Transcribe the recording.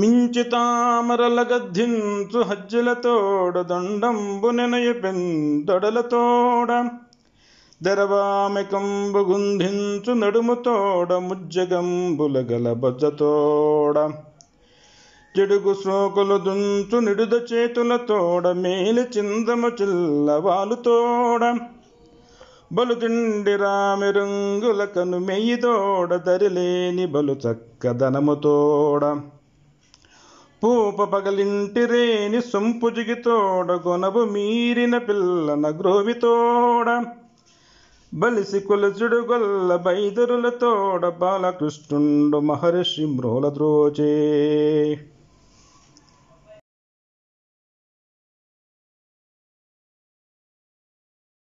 మించితామరలగద్ధించు హజ్జులతోడ దండంబు నెనయపెందొడలతోడ దరవామికంబు గుంధించు నడుముతోడ ముజ్జగంబుల బజతోడ చెడుగు శోకులు దుంచు నిడుద చేతులతోడ మేలి చిందము చిల్లవాలుతోడ బలుదిండి రామిరంగుల కను మెయ్యిదోడ దరిలేని బలు చక్కదనముతోడ పూప పగలింటిరేని తోడ గొనబు మీరిన పిల్లన గ్రోవితోడ బలిసి కులజుడు గొల్ల బైదరులతోడ బాలకృష్ణుండు మహర్షి మ్రోల ద్రోచే